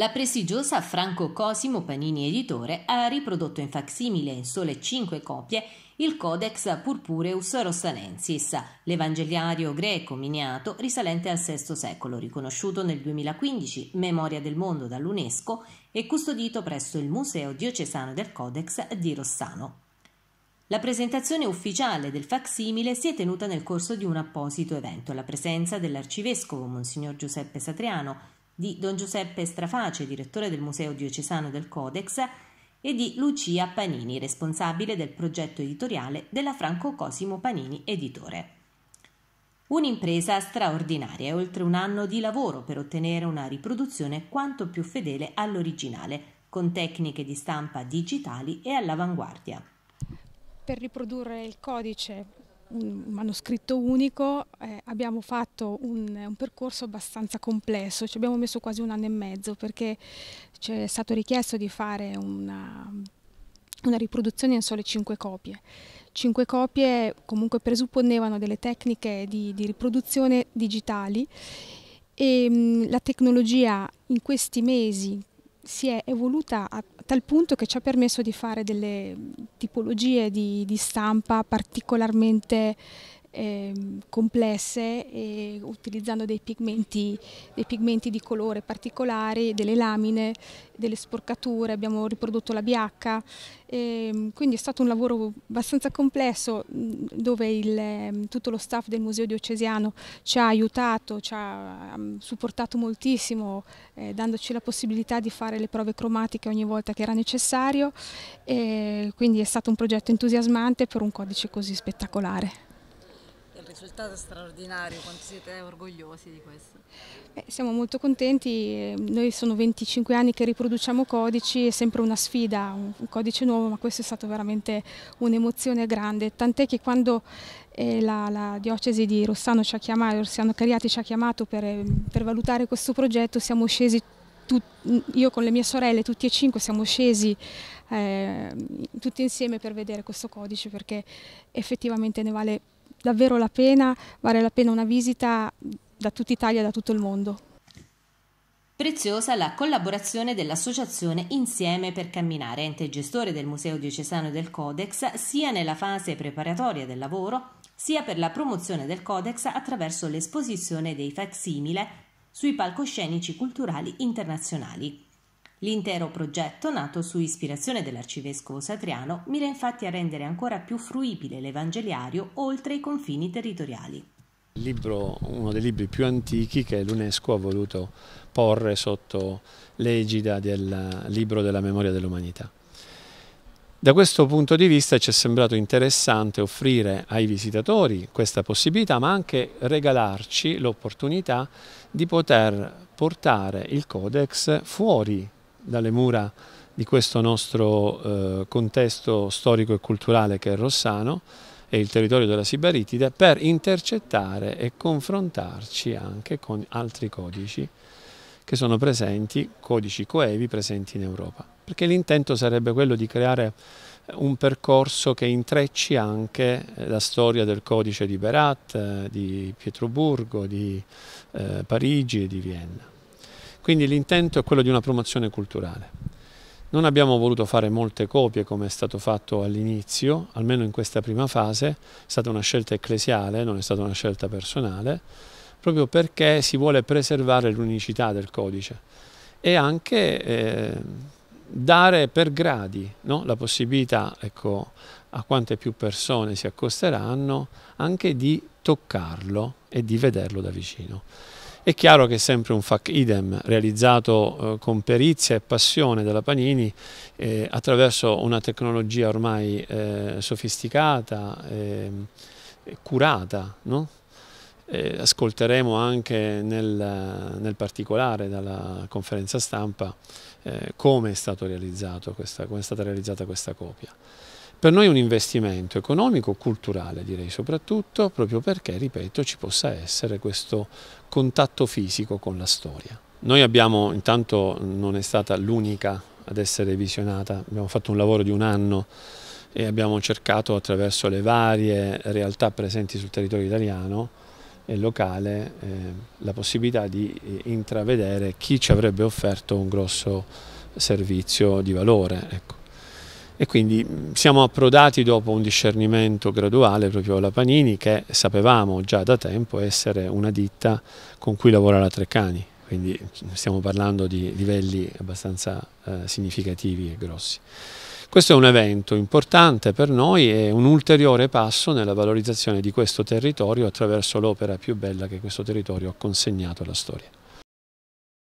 La prestigiosa Franco Cosimo Panini Editore ha riprodotto in facsimile in sole cinque copie il Codex Purpureus Rossanensis, l'evangeliario greco miniato risalente al VI secolo, riconosciuto nel 2015 Memoria del Mondo dall'UNESCO e custodito presso il Museo Diocesano del Codex di Rossano. La presentazione ufficiale del facsimile si è tenuta nel corso di un apposito evento alla presenza dell'arcivescovo Monsignor Giuseppe Satriano, di Don Giuseppe Straface, direttore del Museo Diocesano del Codex, e di Lucia Panini, responsabile del progetto editoriale della Franco Cosimo Panini Editore. Un'impresa straordinaria e oltre un anno di lavoro per ottenere una riproduzione quanto più fedele all'originale, con tecniche di stampa digitali e all'avanguardia. Per riprodurre il codice un manoscritto unico, eh, abbiamo fatto un, un, percorso abbastanza complesso, ci abbiamo messo quasi un anno e mezzo perché ci è stato richiesto di fare una, una riproduzione in sole cinque copie. Cinque copie comunque presupponevano delle tecniche di, di riproduzione digitali e mh, mm, la tecnologia in questi mesi si è evoluta a tal punto che ci ha permesso di fare delle tipologie di, di stampa particolarmente eh, complesse e utilizzando dei pigmenti, dei pigmenti, di colore particolari, delle lamine, delle sporcature, abbiamo riprodotto la biacca, eh, quindi è stato un lavoro abbastanza complesso dove il, ehm, tutto lo staff del Museo Diocesiano ci ha aiutato, ci ha supportato moltissimo eh, dandoci la possibilità di fare le prove cromatiche ogni volta che era necessario, quindi è stato un progetto entusiasmante per un codice così spettacolare risultato straordinario, quanto siete orgogliosi di questo? Beh, siamo molto contenti, ehm, noi sono 25 anni che riproduciamo codici, è sempre una sfida, un, codice nuovo, ma questo è stato veramente un'emozione grande, tant'è che quando eh, la, la, diocesi di Rossano ci ha chiamato, Rossano Cariati ci ha chiamato per, ehm, per valutare questo progetto, siamo scesi io con le mie sorelle, tutti e cinque, siamo scesi eh, tutti insieme per vedere questo codice perché effettivamente ne vale davvero la pena, vale la pena una visita da tutta Italia e da tutto il mondo. Preziosa la collaborazione dell'associazione Insieme per Camminare, ente gestore del Museo Diocesano del Codex, sia nella fase preparatoria del lavoro, sia per la promozione del Codex attraverso l'esposizione dei facsimile sui palcoscenici culturali internazionali. L'intero progetto, nato su ispirazione dell'arcivescovo Satriano, mira infatti a rendere ancora più fruibile l'evangeliario oltre i confini territoriali. Il libro, uno dei libri più antichi che l'UNESCO ha voluto porre sotto l'egida del libro della memoria dell'umanità. Da questo punto di vista ci è sembrato interessante offrire ai visitatori questa possibilità, ma anche regalarci l'opportunità di poter portare il Codex fuori dalle mura di questo nostro eh, contesto storico e culturale che è Rossano e il territorio della Sibaritide per intercettare e confrontarci anche con altri codici che sono presenti, codici coevi presenti in Europa. Perché l'intento sarebbe quello di creare un percorso che intrecci anche eh, la storia del codice di Berat, eh, di Pietroburgo, di eh, Parigi e di Vienna. Quindi l'intento è quello di una promozione culturale. Non abbiamo voluto fare molte copie come è stato fatto all'inizio, almeno in questa prima fase, è stata una scelta ecclesiale, non è stata una scelta personale, proprio perché si vuole preservare l'unicità del codice e anche eh, dare per gradi no? la possibilità ecco, a quante più persone si accosteranno anche di toccarlo e di vederlo da vicino. È chiaro che è sempre un fac idem realizzato eh, con perizia e passione della Panini eh, attraverso una tecnologia ormai eh, sofisticata, ehm, curata, no? Eh, ascolteremo anche nel, nel, particolare dalla conferenza stampa eh, come è, questa, come è stata realizzata questa copia. Per noi è un investimento economico, culturale direi soprattutto, proprio perché, ripeto, ci possa essere questo contatto fisico con la storia. Noi abbiamo, intanto non è stata l'unica ad essere visionata, abbiamo fatto un lavoro di un anno e abbiamo cercato attraverso le varie realtà presenti sul territorio italiano e locale eh, la possibilità di eh, intravedere chi ci avrebbe offerto un grosso servizio di valore. Ecco e quindi mm, siamo approdati dopo un discernimento graduale proprio alla Panini che sapevamo già da tempo essere una ditta con cui lavora la Treccani, quindi mm, stiamo parlando di livelli abbastanza eh, significativi e grossi. Questo è un evento importante per noi e un ulteriore passo nella valorizzazione di questo territorio attraverso l'opera più bella che questo territorio ha consegnato alla storia.